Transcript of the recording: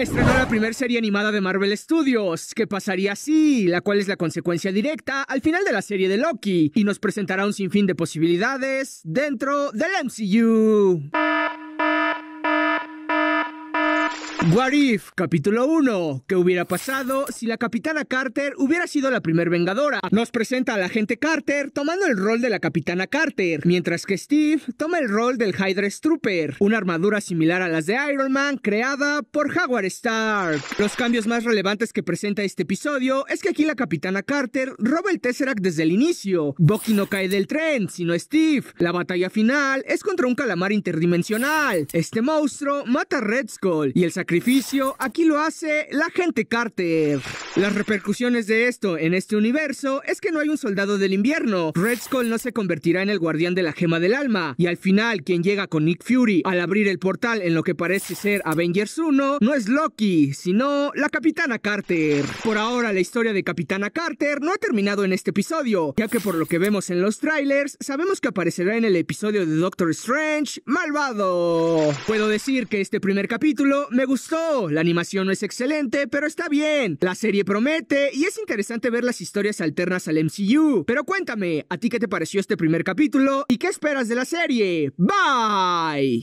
Estrenó la primera serie animada de Marvel Studios, que pasaría así, la cual es la consecuencia directa al final de la serie de Loki, y nos presentará un sinfín de posibilidades dentro del MCU. What capítulo 1. ¿Qué hubiera pasado si la capitana Carter hubiera sido la primer vengadora? Nos presenta a la agente Carter tomando el rol de la capitana Carter, mientras que Steve toma el rol del Hydra Strooper una armadura similar a las de Iron Man creada por Howard Star. Los cambios más relevantes que presenta este episodio es que aquí la capitana Carter roba el Tesseract desde el inicio. Bucky no cae del tren, sino Steve. La batalla final es contra un calamar interdimensional. Este monstruo mata a Red Skull y el sacrificio sacrificio, aquí lo hace la gente Carter. Las repercusiones de esto en este universo es que no hay un soldado del invierno. Red Skull no se convertirá en el guardián de la gema del alma. Y al final, quien llega con Nick Fury al abrir el portal en lo que parece ser Avengers 1 no es Loki, sino la Capitana Carter. Por ahora, la historia de Capitana Carter no ha terminado en este episodio, ya que por lo que vemos en los trailers, sabemos que aparecerá en el episodio de Doctor Strange Malvado. Puedo decir que este primer capítulo me gustó. La animación no es excelente, pero está bien. La serie promete y es interesante ver las historias alternas al MCU. Pero cuéntame, ¿a ti qué te pareció este primer capítulo y qué esperas de la serie? Bye.